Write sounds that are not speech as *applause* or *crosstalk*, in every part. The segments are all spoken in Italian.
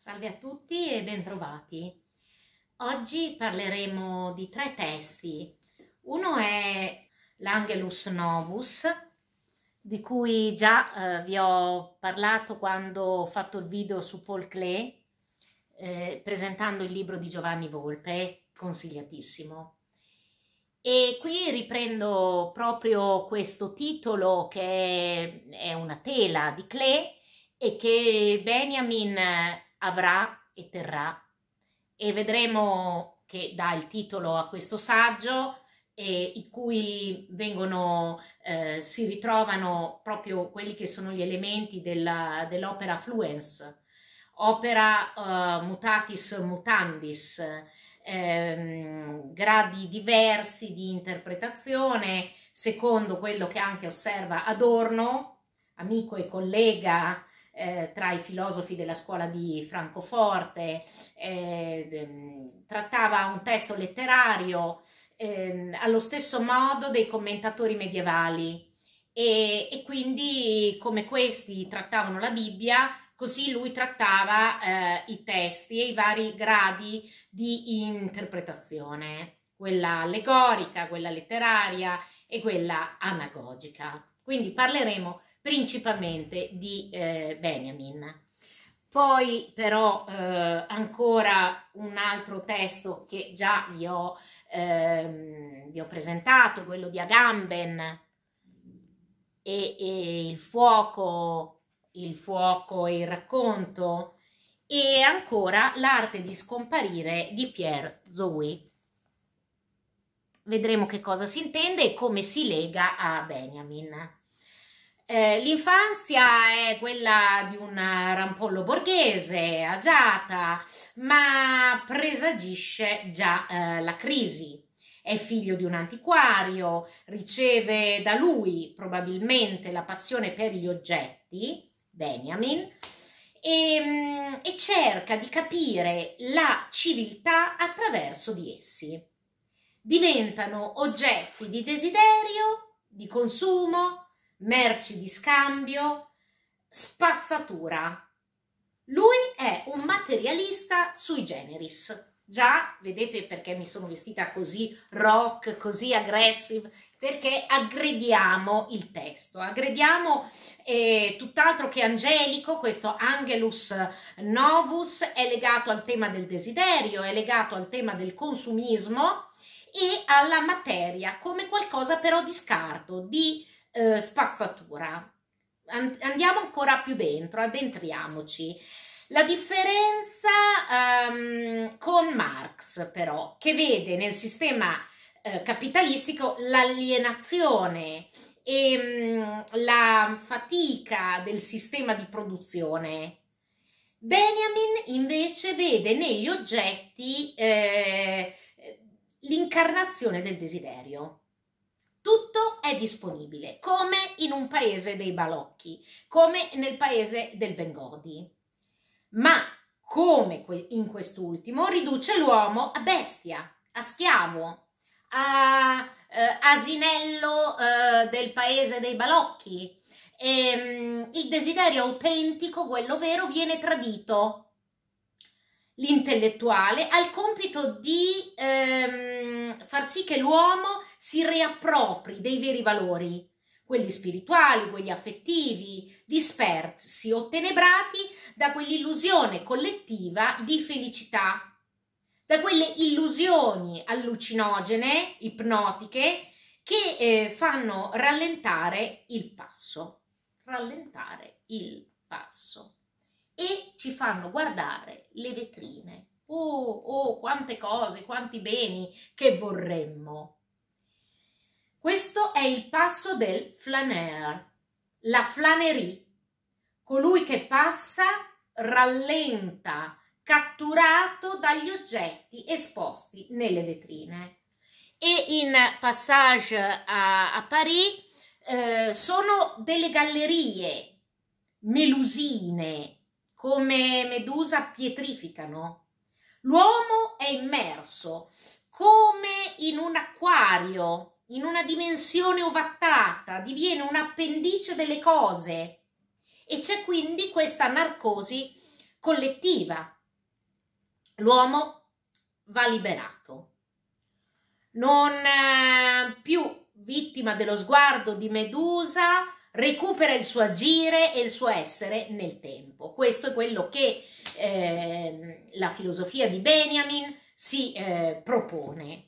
Salve a tutti e bentrovati. Oggi parleremo di tre testi. Uno è l'Angelus Novus, di cui già eh, vi ho parlato quando ho fatto il video su Paul Klee, eh, presentando il libro di Giovanni Volpe, consigliatissimo. E qui riprendo proprio questo titolo che è una tela di Klee e che Benjamin avrà e terrà. E vedremo che dà il titolo a questo saggio, eh, i cui vengono, eh, si ritrovano proprio quelli che sono gli elementi della, dell'opera Fluence, opera eh, mutatis mutandis, ehm, gradi diversi di interpretazione, secondo quello che anche osserva Adorno, amico e collega eh, tra i filosofi della scuola di Francoforte, eh, ehm, trattava un testo letterario eh, allo stesso modo dei commentatori medievali e, e, quindi come questi trattavano la Bibbia, così lui trattava eh, i testi e i vari gradi di interpretazione, quella allegorica, quella letteraria e quella anagogica. Quindi parleremo di principalmente di eh, Benjamin. Poi però eh, ancora un altro testo che già vi ho, ehm, vi ho presentato, quello di Agamben e, e il fuoco, il fuoco e il racconto e ancora l'arte di scomparire di Pierre Zoe. Vedremo che cosa si intende e come si lega a Benjamin. Eh, l'infanzia è quella di un rampollo borghese, agiata, ma presagisce già eh, la crisi. È figlio di un antiquario, riceve da lui probabilmente la passione per gli oggetti, Benjamin, e, ehm, e cerca di capire la civiltà attraverso di essi. Diventano oggetti di desiderio, di consumo, merci di scambio, spazzatura. Lui è un materialista sui generis. Già, vedete perché mi sono vestita così rock, così aggressive? Perché aggrediamo il testo, aggrediamo eh, tutt'altro che angelico, questo Angelus Novus è legato al tema del desiderio, è legato al tema del consumismo e alla materia come qualcosa però di scarto, di eh, spazzatura. Andiamo ancora più dentro, addentriamoci. La differenza um, con Marx, però, che vede nel sistema eh, capitalistico l'alienazione e um, la fatica del sistema di produzione. Benjamin invece vede negli oggetti eh, l'incarnazione del desiderio. Tutto è disponibile, come in un paese dei balocchi, come nel paese del Bengodi. Ma come in quest'ultimo riduce l'uomo a bestia, a schiavo, a eh, asinello eh, del paese dei balocchi. E, ehm, il desiderio autentico, quello vero, viene tradito. L'intellettuale ha il compito di ehm, far sì che l'uomo si riappropri dei veri valori, quelli spirituali, quelli affettivi, dispersi o tenebrati da quell'illusione collettiva di felicità, da quelle illusioni allucinogene, ipnotiche, che eh, fanno rallentare il passo, rallentare il passo e ci fanno guardare le vetrine. Oh, oh, quante cose, quanti beni che vorremmo. Questo è il passo del flaner, la flanerie, colui che passa rallenta, catturato dagli oggetti esposti nelle vetrine. E in Passage a, a Parigi eh, sono delle gallerie melusine, come Medusa pietrificano. L'uomo è immerso come in un acquario in una dimensione ovattata, diviene un appendice delle cose e c'è quindi questa narcosi collettiva. L'uomo va liberato, non eh, più vittima dello sguardo di Medusa, recupera il suo agire e il suo essere nel tempo. Questo è quello che eh, la filosofia di Benjamin si eh, propone.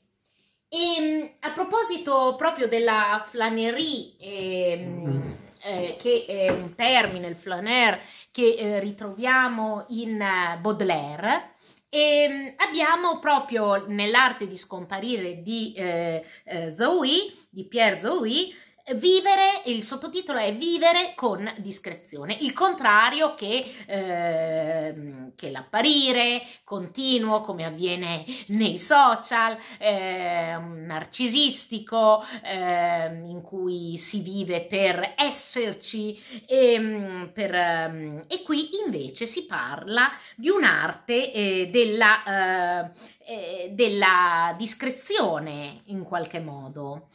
E ehm, a proposito proprio della flanerie, ehm, eh, che è un termine, il flaner, che eh, ritroviamo in eh, Baudelaire, e ehm, abbiamo proprio nell'arte di scomparire di eh, eh Zoui, di Pierre Zoe, Vivere, il sottotitolo è Vivere con discrezione, il contrario che, eh, che l'apparire continuo come avviene nei social, eh, narcisistico, eh, in cui si vive per esserci e, ehm, per, ehm, e qui invece si parla di un'arte eh, della, eh, eh, della discrezione in qualche modo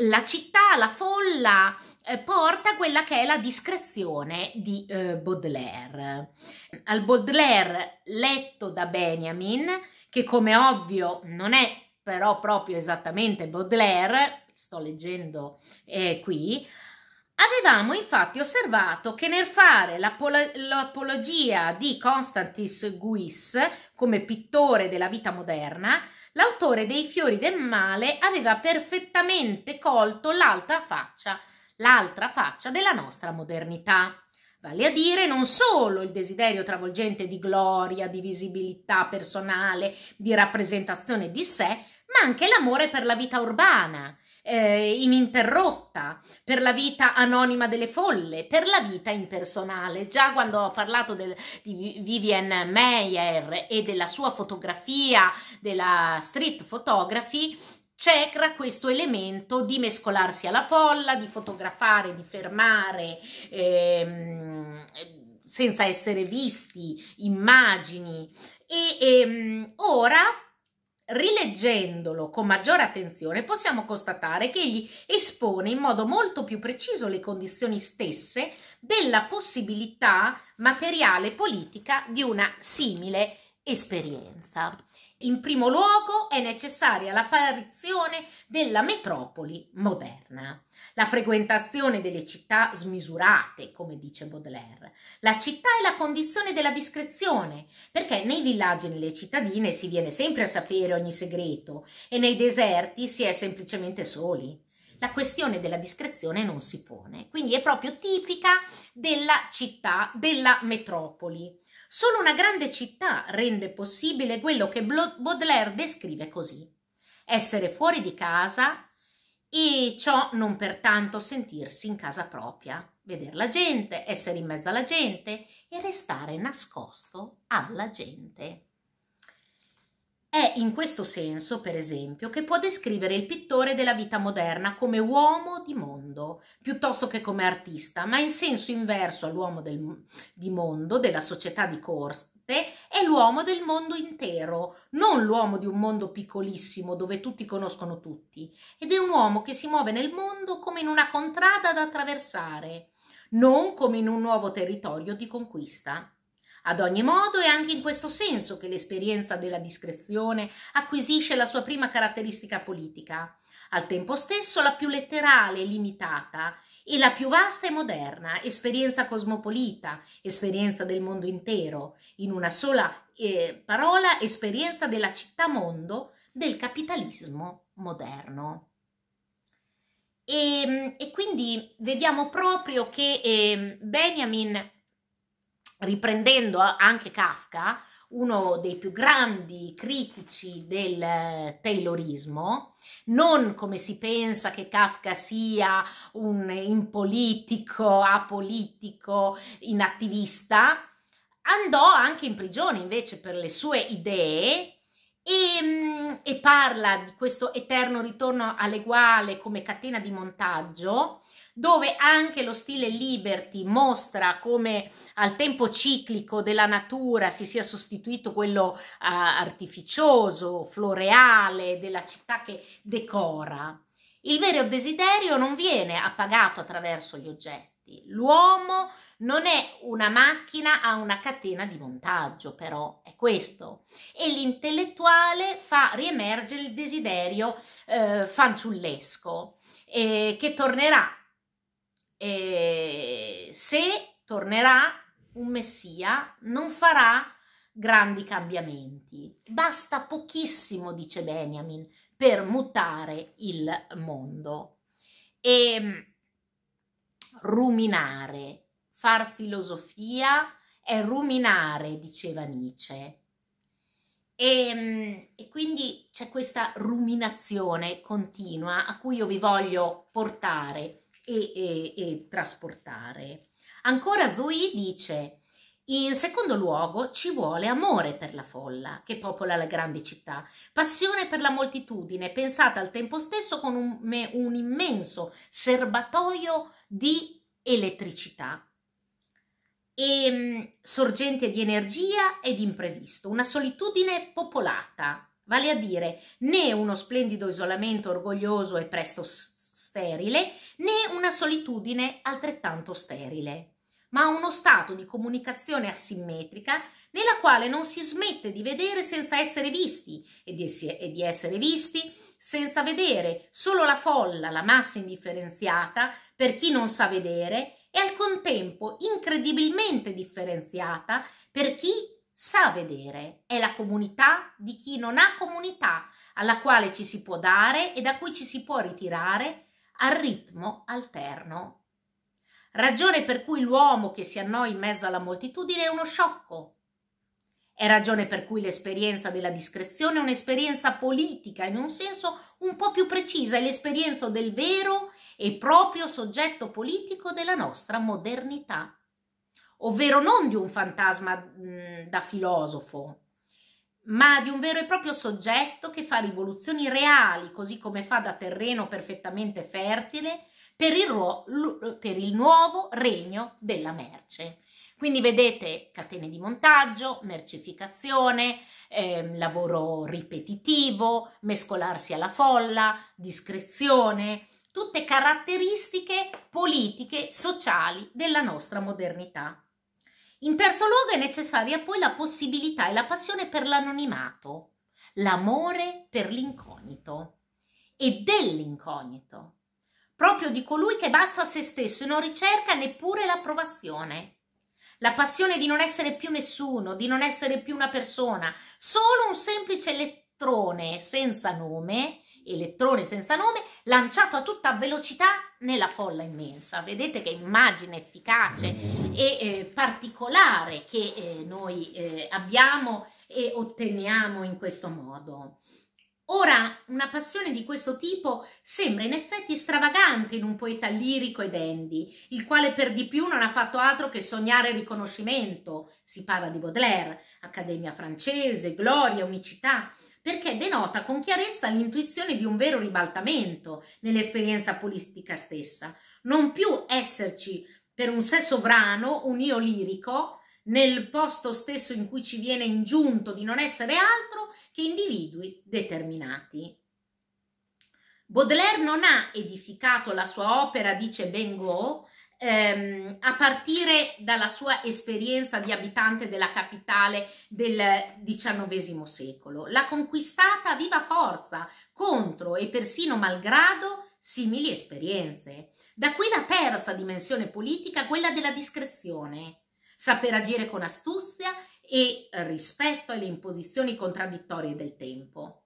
la città, la folla eh, porta quella che è la discrezione di eh, Baudelaire. Al Baudelaire letto da Benjamin, che come ovvio non è però proprio esattamente Baudelaire, sto leggendo eh, qui, Avevamo infatti osservato che nel fare l'apologia di Constantis Guis come pittore della vita moderna, l'autore dei Fiori del Male aveva perfettamente colto l'altra faccia, l'altra faccia della nostra modernità. Vale a dire non solo il desiderio travolgente di gloria, di visibilità personale, di rappresentazione di sé, ma anche l'amore per la vita urbana, eh, ininterrotta, per la vita anonima delle folle, per la vita impersonale. Già quando ho parlato del, di Vivian Meyer e della sua fotografia, della street photography, c'era questo elemento di mescolarsi alla folla, di fotografare, di fermare. Ehm, senza essere visti, immagini e, e ehm, ora rileggendolo con maggiore attenzione possiamo constatare che egli espone in modo molto più preciso le condizioni stesse della possibilità materiale politica di una simile esperienza. In primo luogo è necessaria l'apparizione della metropoli moderna, la frequentazione delle città smisurate, come dice Baudelaire. La città è la condizione della discrezione, perché nei villaggi e nelle cittadine si viene sempre a sapere ogni segreto e nei deserti si è semplicemente soli la questione della discrezione non si pone. Quindi è proprio tipica della città, della metropoli. Solo una grande città rende possibile quello che Baudelaire descrive così. Essere fuori di casa e ciò non pertanto sentirsi in casa propria, vedere la gente, essere in mezzo alla gente e restare nascosto alla gente. È in questo senso, per esempio, che può descrivere il pittore della vita moderna come uomo di mondo, piuttosto che come artista, ma in senso inverso all'uomo del, di mondo, della società di corte, è l'uomo del mondo intero, non l'uomo di un mondo piccolissimo dove tutti conoscono tutti, ed è un uomo che si muove nel mondo come in una contrada da attraversare, non come in un nuovo territorio di conquista. Ad ogni modo è anche in questo senso che l'esperienza della discrezione acquisisce la sua prima caratteristica politica, al tempo stesso la più letterale e limitata e la più vasta e moderna, esperienza cosmopolita, esperienza del mondo intero, in una sola eh, parola esperienza della città-mondo del capitalismo moderno. E, ehm, e, quindi vediamo proprio che eh, Benjamin riprendendo anche Kafka, uno dei più grandi critici del eh, Taylorismo, non come si pensa che Kafka sia un impolitico, apolitico, inattivista, andò anche in prigione invece per le sue idee e, mm, e parla di questo eterno ritorno all'eguale come catena di montaggio dove anche lo stile Liberty mostra come al tempo ciclico della natura si sia sostituito quello eh, artificioso, floreale, della città che decora. Il vero desiderio non viene appagato attraverso gli oggetti. L'uomo non è una macchina, a una catena di montaggio, però è questo. E l'intellettuale fa riemergere il desiderio eh, fanciullesco, eh, che tornerà eh, se tornerà un messia non farà grandi cambiamenti, basta pochissimo, dice Benjamin, per mutare il mondo. E mm, ruminare, far filosofia è ruminare, diceva Nietzsche. E, mm, e, quindi c'è questa ruminazione continua a cui io vi voglio portare e, e, e trasportare. Ancora Zui dice in secondo luogo ci vuole amore per la folla che popola la grande città, passione per la moltitudine, pensata al tempo stesso con un, un immenso serbatoio di elettricità e ehm, sorgente di energia ed imprevisto, una solitudine popolata, vale a dire né uno splendido isolamento orgoglioso e presto sterile né una solitudine altrettanto sterile, ma uno stato di comunicazione asimmetrica nella quale non si smette di vedere senza essere visti e di, e di essere visti senza vedere, solo la folla, la massa indifferenziata, per chi non sa vedere, e al contempo incredibilmente differenziata per chi sa vedere. È la comunità di chi non ha comunità, alla quale ci si può dare e da cui ci si può ritirare a ritmo alterno. Ragione per cui l'uomo che si annoia in mezzo alla moltitudine è uno sciocco. È ragione per cui l'esperienza della discrezione è un'esperienza politica, in un senso un po' più precisa, è l'esperienza del vero e proprio soggetto politico della nostra modernità, ovvero non di un fantasma mh, da filosofo, ma di un vero e proprio soggetto che fa rivoluzioni reali, così come fa da terreno perfettamente fertile per il, ruo- per il nuovo regno della merce. Quindi vedete catene di montaggio, mercificazione, eh, lavoro ripetitivo, mescolarsi alla folla, discrezione, tutte caratteristiche politiche, sociali della nostra modernità. In terzo luogo è necessaria poi la possibilità e la passione per l'anonimato, l'amore per l'incognito e dell'incognito, proprio di colui che basta a se stesso e non ricerca neppure l'approvazione. La passione di non essere più nessuno, di non essere più una persona, solo un semplice elettrone senza nome elettrone senza nome, lanciato a tutta velocità nella folla immensa. Vedete che immagine efficace e eh, particolare che eh, noi eh, abbiamo e otteniamo in questo modo. Ora, una passione di questo tipo sembra in effetti stravagante in un poeta lirico ed dandy, il quale per di più non ha fatto altro che sognare riconoscimento. Si parla di Baudelaire, Accademia francese, gloria, unicità, perché denota con chiarezza l'intuizione di un vero ribaltamento nell'esperienza politica stessa, non più esserci per un sé sovrano, un io lirico, nel posto stesso in cui ci viene ingiunto di non essere altro che individui determinati. Baudelaire non ha edificato la sua opera, dice Bengo, ehm, a partire dalla sua esperienza di abitante della capitale del XIX secolo. L'ha conquistata a viva forza, contro e persino malgrado simili esperienze. Da qui la terza dimensione politica, quella della discrezione. Saper agire con astuzia e rispetto alle imposizioni contraddittorie del tempo.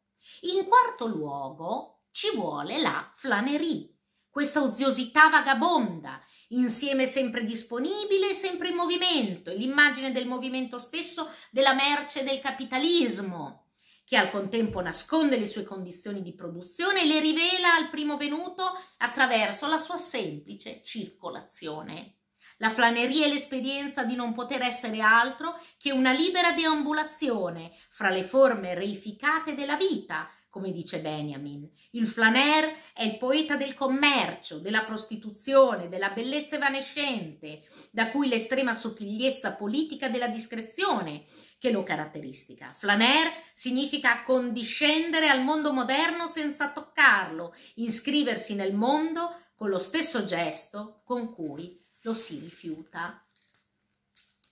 In quarto luogo ci vuole la flanerie, questa oziosità vagabonda, insieme sempre disponibile, e sempre in movimento, è l'immagine del movimento stesso della merce del capitalismo, che al contempo nasconde le sue condizioni di produzione e le rivela al primo venuto attraverso la sua semplice circolazione. La flaneria e l'esperienza di non poter essere altro che una libera deambulazione fra le forme reificate della vita, come dice Benjamin. Il flaner è il poeta del commercio, della prostituzione, della bellezza evanescente, da cui l'estrema sottigliezza politica della discrezione che lo caratteristica. Flaner significa condiscendere al mondo moderno senza toccarlo, iscriversi nel mondo con lo stesso gesto con cui lo si rifiuta.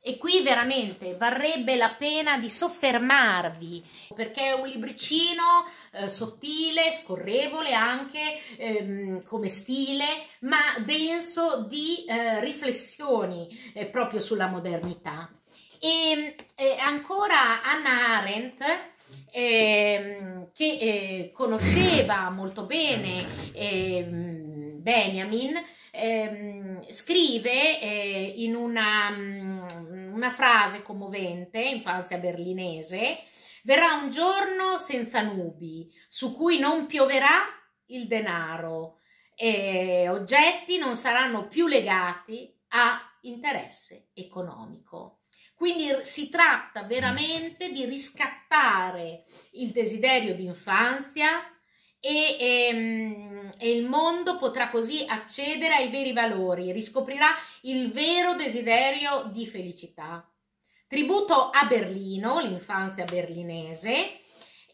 E qui veramente varrebbe la pena di soffermarvi, perché è un libricino eh, sottile, scorrevole anche ehm, come stile, ma denso di eh, riflessioni eh, proprio sulla modernità. E eh, ancora Anna Arendt, ehm, che eh, conosceva molto bene ehm, Benjamin, ehm, scrive eh, in una, mm, una frase commovente, infanzia berlinese, verrà un giorno senza nubi, su cui non pioverà il denaro e oggetti non saranno più legati a interesse economico. Quindi si tratta veramente di riscattare il desiderio di infanzia e, e ehm, e il mondo potrà così accedere ai veri valori, riscoprirà il vero desiderio di felicità. Tributo a Berlino, l'infanzia berlinese,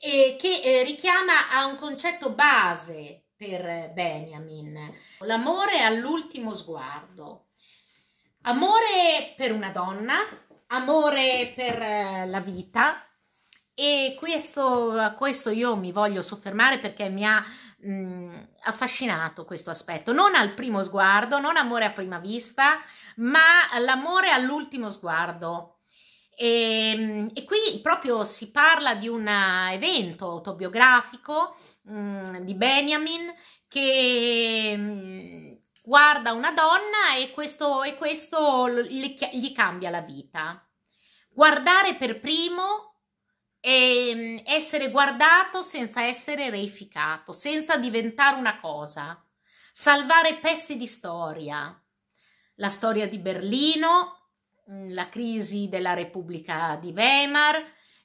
eh, che eh, richiama a un concetto base per Benjamin, l'amore all'ultimo sguardo. Amore per una donna, amore per eh, la vita, e questo, a questo io mi voglio soffermare perché mi ha mh, mm, affascinato questo aspetto, non al primo sguardo, non amore a prima vista, ma l'amore all'ultimo sguardo. E, ehm, e, qui proprio si parla di un eh, evento autobiografico mh, mm, di Benjamin che mh, mm, guarda una donna e questo, e questo gli, gli cambia la vita. Guardare per primo e ehm, essere guardato senza essere reificato, senza diventare una cosa, salvare pezzi di storia, la storia di Berlino, mm, la crisi della Repubblica di Weimar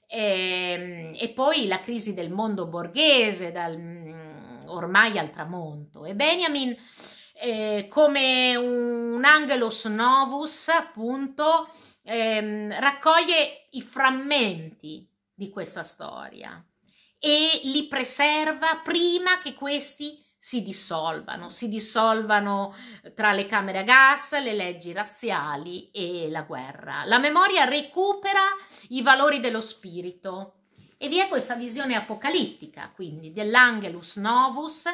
e, ehm, e poi la crisi del mondo borghese dal, mm, ormai al tramonto. E Benjamin, eh, come un angelus novus, appunto, ehm, raccoglie i frammenti di questa storia e li preserva prima che questi si dissolvano, si dissolvano eh, tra le camere a gas, le leggi razziali e la guerra. La memoria recupera i valori dello spirito e vi è questa visione apocalittica, quindi dell'Angelus Novus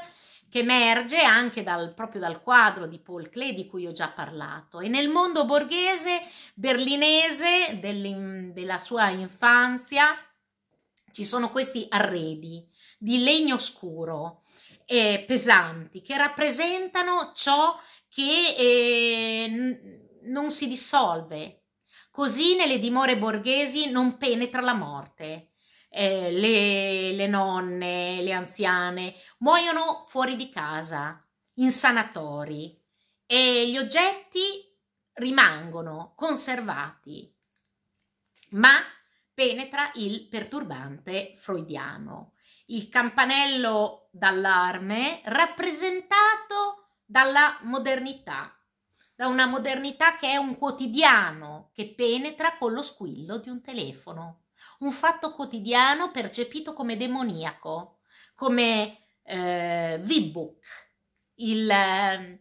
che emerge anche dal, proprio dal quadro di Paul Klee di cui ho già parlato. E nel mondo borghese berlinese della sua infanzia ci sono questi arredi di legno scuro eh, pesanti che rappresentano ciò che eh, non si dissolve. Così nelle dimore borghesi non penetra la morte. Eh, le, le nonne, le anziane muoiono fuori di casa, in sanatori e gli oggetti rimangono conservati. Ma penetra il perturbante freudiano, il campanello d'allarme rappresentato dalla modernità, da una modernità che è un quotidiano che penetra con lo squillo di un telefono, un fatto quotidiano percepito come demoniaco, come eh, V-book, il, eh,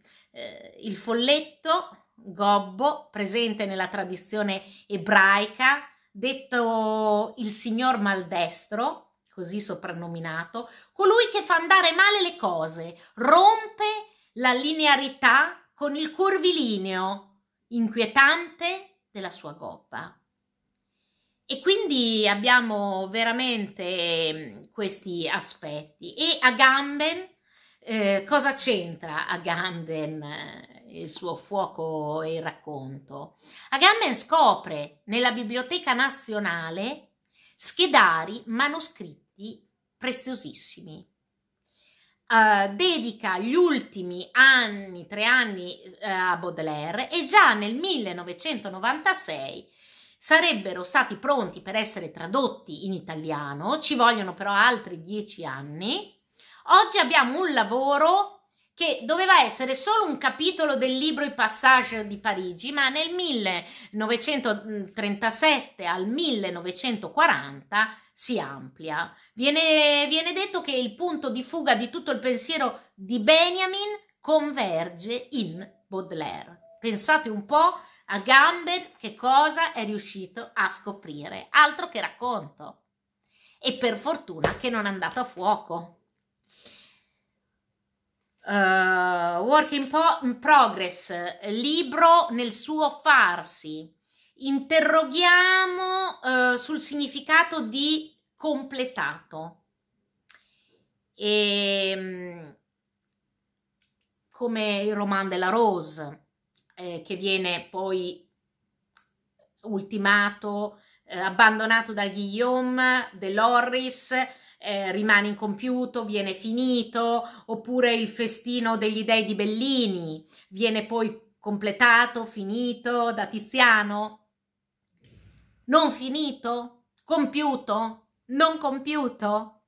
il folletto gobbo presente nella tradizione ebraica detto il signor maldestro, così soprannominato, colui che fa andare male le cose, rompe la linearità con il curvilineo inquietante della sua gobba. E quindi abbiamo veramente mm, questi aspetti. E Agamben eh, cosa c'entra Agamben eh, il suo fuoco e il racconto? Agamben scopre nella Biblioteca Nazionale schedari manoscritti preziosissimi. Uh, dedica gli ultimi anni, tre anni uh, a Baudelaire e già nel 1996 sarebbero stati pronti per essere tradotti in italiano, ci vogliono però altri dieci anni Oggi abbiamo un lavoro che doveva essere solo un capitolo del libro I Passage di Parigi, ma nel 1937 al 1940 si amplia. Viene, viene detto che il punto di fuga di tutto il pensiero di Benjamin converge in Baudelaire. Pensate un po' a Gamben che cosa è riuscito a scoprire, altro che racconto. E per fortuna che non è andato a fuoco. Uh, work in, po- in progress, libro nel suo farsi. Interroghiamo uh, sul significato di completato. E, ehm, come il romanzo della Rose, eh, che viene poi ultimato, eh, abbandonato da Guillaume, de Loris, eh, rimane incompiuto, viene finito, oppure il festino degli dei di Bellini viene poi completato, finito da Tiziano? Non finito? Compiuto? Non compiuto?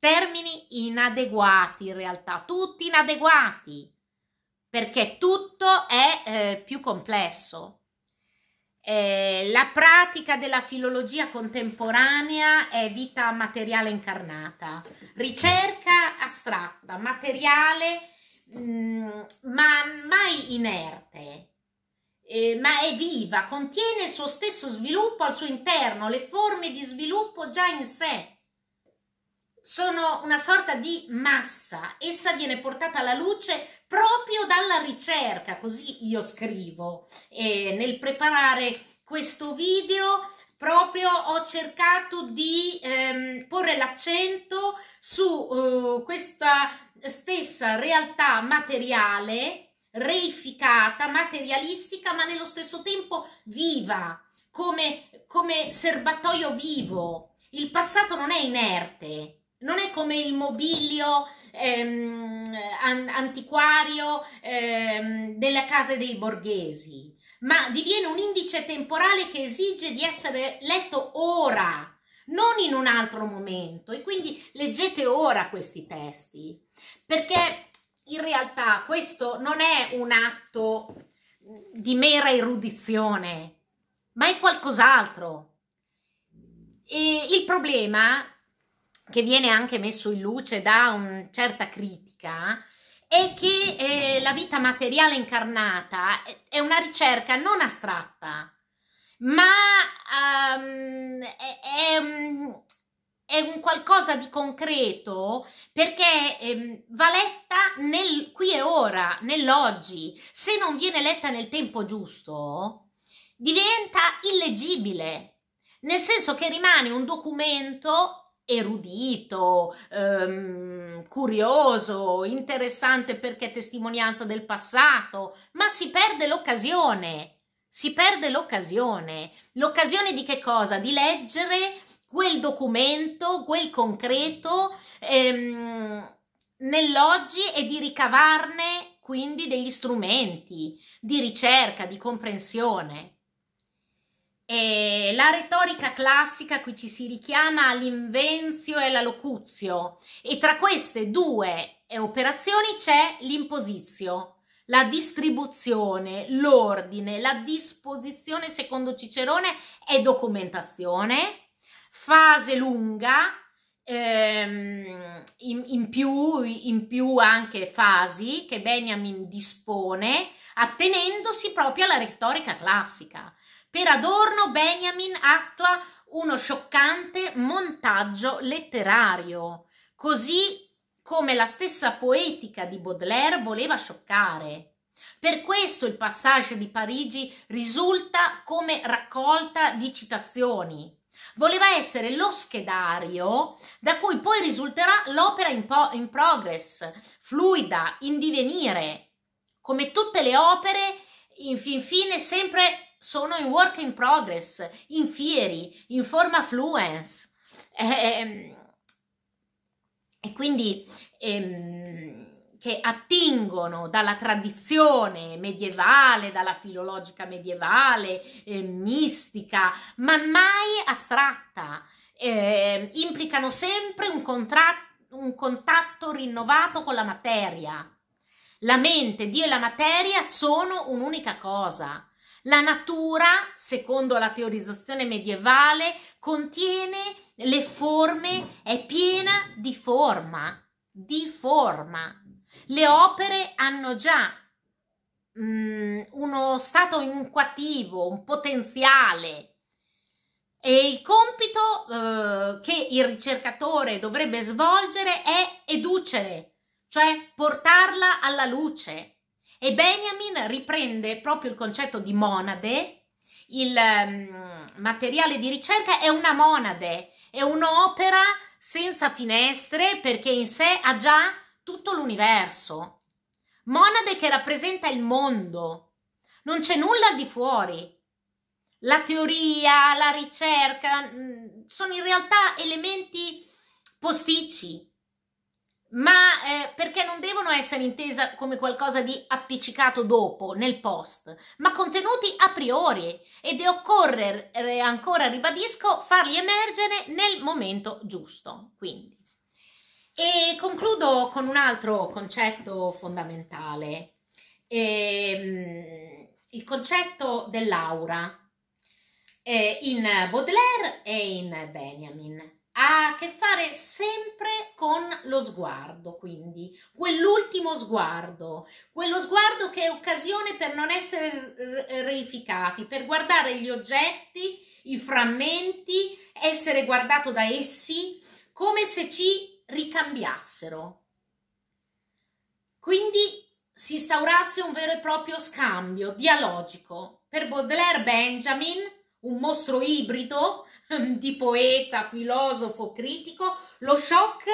Termini inadeguati in realtà, tutti inadeguati, perché tutto è eh, più complesso. Eh, la pratica della filologia contemporanea è vita materiale incarnata, ricerca astratta, materiale mh, mm, ma mai inerte, eh, ma è viva, contiene il suo stesso sviluppo al suo interno, le forme di sviluppo già in sé sono una sorta di massa, essa viene portata alla luce proprio dalla ricerca, così io scrivo e nel preparare questo video proprio ho cercato di ehm, porre l'accento su eh, questa stessa realtà materiale, reificata, materialistica, ma nello stesso tempo viva, come, come serbatoio vivo. Il passato non è inerte, non è come il mobilio ehm, an- antiquario ehm, delle case dei borghesi, ma diviene un indice temporale che esige di essere letto ora, non in un altro momento. E quindi leggete ora questi testi, perché in realtà questo non è un atto di mera erudizione, ma è qualcos'altro. E il problema che viene anche messo in luce da una certa critica, è che eh, la vita materiale incarnata è una ricerca non astratta, ma um, è, è, è, un qualcosa di concreto perché eh, va letta nel qui e ora, nell'oggi. Se non viene letta nel tempo giusto, diventa illegibile. nel senso che rimane un documento erudito, ehm, curioso, interessante perché testimonianza del passato, ma si perde l'occasione, si perde l'occasione. L'occasione di che cosa? Di leggere quel documento, quel concreto ehm, nell'oggi e di ricavarne quindi degli strumenti di ricerca, di comprensione. E la retorica classica qui ci si richiama all'invenzio e alla locuzio e tra queste due operazioni c'è l'imposizio, la distribuzione, l'ordine, la disposizione secondo Cicerone è documentazione, fase lunga, ehm, in, in, più, in più anche fasi che Benjamin dispone attenendosi proprio alla retorica classica. Per Adorno Benjamin attua uno scioccante montaggio letterario, così come la stessa poetica di Baudelaire voleva scioccare. Per questo il passaggio di Parigi risulta come raccolta di citazioni. Voleva essere lo schedario da cui poi risulterà l'opera in, po- in progress, fluida, in divenire. Come tutte le opere, in fin fine sempre sono in work in progress, in fieri, in forma fluence. E, ehm, e quindi ehm, che attingono dalla tradizione medievale, dalla filologica medievale, eh, mistica, ma mai astratta. Eh, implicano sempre un, un contatto rinnovato con la materia. La mente, Dio e la materia sono un'unica cosa. La natura, secondo la teorizzazione medievale, contiene le forme, è piena di forma, di forma. Le opere hanno già mh, mm, uno stato inquativo, un potenziale. E il compito eh, che il ricercatore dovrebbe svolgere è educere, cioè portarla alla luce e Benjamin riprende proprio il concetto di monade, il um, materiale di ricerca è una monade, è un'opera senza finestre perché in sé ha già tutto l'universo. Monade che rappresenta il mondo, non c'è nulla di fuori. La teoria, la ricerca mm, sono in realtà elementi posticci ma eh, perché non devono essere intesa come qualcosa di appiccicato dopo, nel post, ma contenuti a priori ed è occorre, ancora ribadisco, farli emergere nel momento giusto. Quindi. E concludo con un altro concetto fondamentale, ehm, il concetto dell'aura, eh, in Baudelaire e in Benjamin ha a che fare sempre con lo sguardo, quindi quell'ultimo sguardo, quello sguardo che è occasione per non essere reificati, per guardare gli oggetti, i frammenti, essere guardato da essi come se ci ricambiassero. Quindi si instaurasse un vero e proprio scambio dialogico. Per Baudelaire Benjamin, un mostro ibrido, *laughs* di poeta, filosofo, critico, lo shock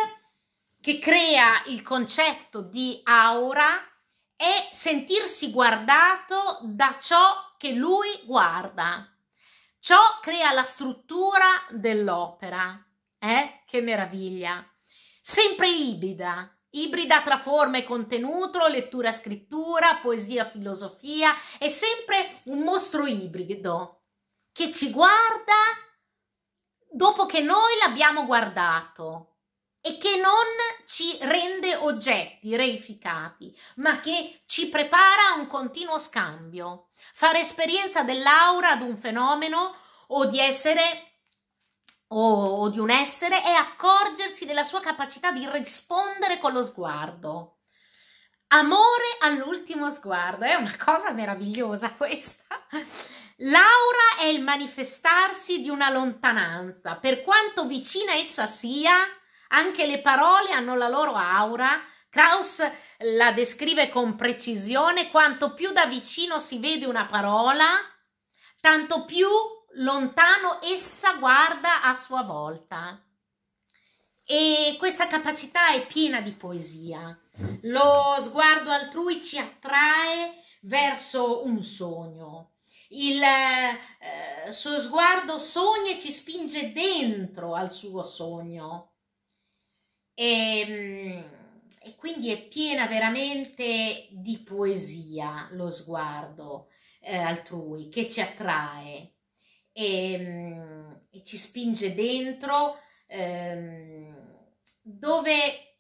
che crea il concetto di aura è sentirsi guardato da ciò che lui guarda. Ciò crea la struttura dell'opera. Eh? Che meraviglia! Sempre ibrida, ibrida tra forma e contenuto, lettura, scrittura, poesia, filosofia, è sempre un mostro ibrido che ci guarda dopo che noi l'abbiamo guardato e che non ci rende oggetti reificati, ma che ci prepara a un continuo scambio, fare esperienza dell'aura ad un fenomeno o di essere o, o di un essere e accorgersi della sua capacità di rispondere con lo sguardo. Amore all'ultimo sguardo, è una cosa meravigliosa questa. Laura è il manifestarsi di una lontananza, per quanto vicina essa sia, anche le parole hanno la loro aura. Krauss la descrive con precisione, quanto più da vicino si vede una parola, tanto più lontano essa guarda a sua volta e questa capacità è piena di poesia. Mm. Lo sguardo altrui ci attrae verso un sogno. Il eh, suo sguardo sogna e ci spinge dentro al suo sogno. E, mm, e quindi è piena veramente di poesia lo sguardo eh, altrui che ci attrae e, mm, e ci spinge dentro. Ehm, dove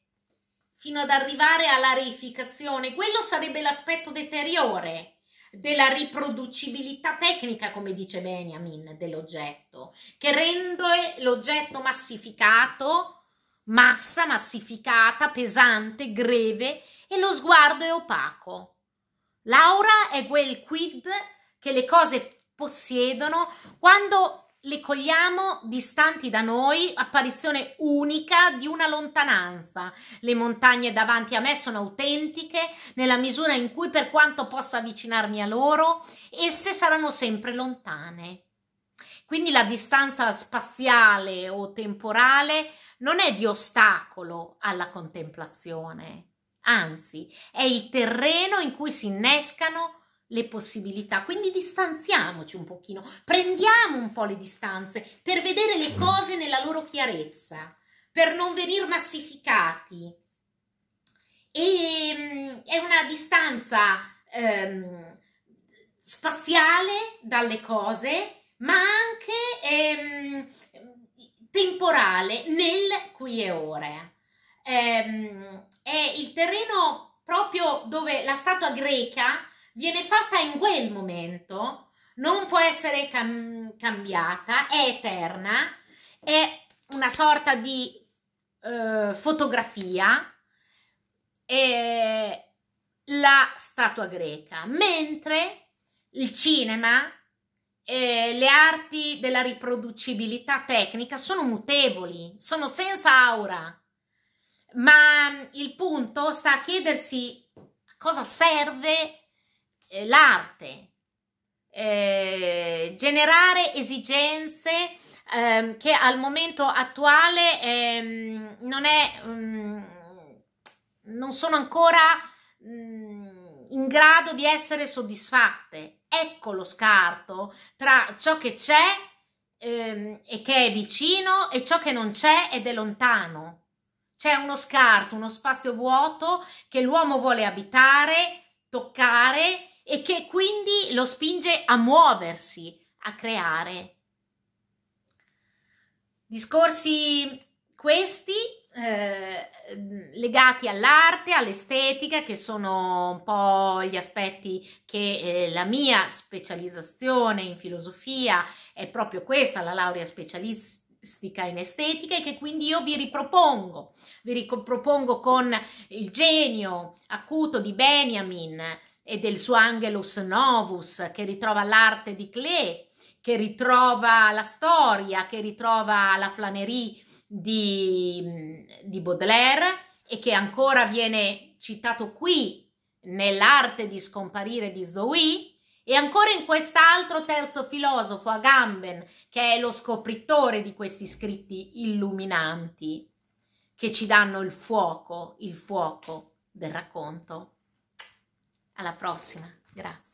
fino ad arrivare alla reificazione, quello sarebbe l'aspetto deteriore della riproducibilità tecnica, come dice Benjamin, dell'oggetto, che rende l'oggetto massificato, massa massificata, pesante, greve e lo sguardo è opaco. L'aura è quel quid che le cose possiedono quando le cogliamo distanti da noi, apparizione unica di una lontananza. Le montagne davanti a me sono autentiche nella misura in cui per quanto possa avvicinarmi a loro, esse saranno sempre lontane. Quindi la distanza spaziale o temporale non è di ostacolo alla contemplazione, anzi è il terreno in cui si innescano le possibilità, quindi distanziamoci un pochino, prendiamo un po' le distanze per vedere le cose nella loro chiarezza, per non venire massificati. E mm, è una distanza ehm, spaziale dalle cose, ma anche ehm, temporale nel qui e ora. Ehm, è il terreno proprio dove la statua greca viene fatta in quel momento, non può essere cam- cambiata, è eterna, è una sorta di eh, fotografia, è la statua greca, mentre il cinema eh, le arti della riproducibilità tecnica sono mutevoli, sono senza aura. Ma il punto sta a chiedersi cosa serve eh, l'arte, eh, generare esigenze ehm, che al momento attuale ehm, non, è, mh, mm, non sono ancora mh, mm, in grado di essere soddisfatte. Ecco lo scarto tra ciò che c'è ehm, e che è vicino e ciò che non c'è ed è lontano. C'è uno scarto, uno spazio vuoto che l'uomo vuole abitare, toccare e che quindi lo spinge a muoversi, a creare. Discorsi questi eh, legati all'arte, all'estetica, che sono un po' gli aspetti che eh, la mia specializzazione in filosofia è proprio questa, la laurea specialistica in estetica e che quindi io vi ripropongo, vi ripropongo con il genio acuto di Benjamin, e del suo Angelus Novus che ritrova l'arte di Clé, che ritrova la storia, che ritrova la flânerie di, mm, di Baudelaire e che ancora viene citato qui nell'arte di scomparire di Zoe e ancora in quest'altro terzo filosofo Agamben che è lo scopritore di questi scritti illuminanti che ci danno il fuoco, il fuoco del racconto. Alla prossima, grazie.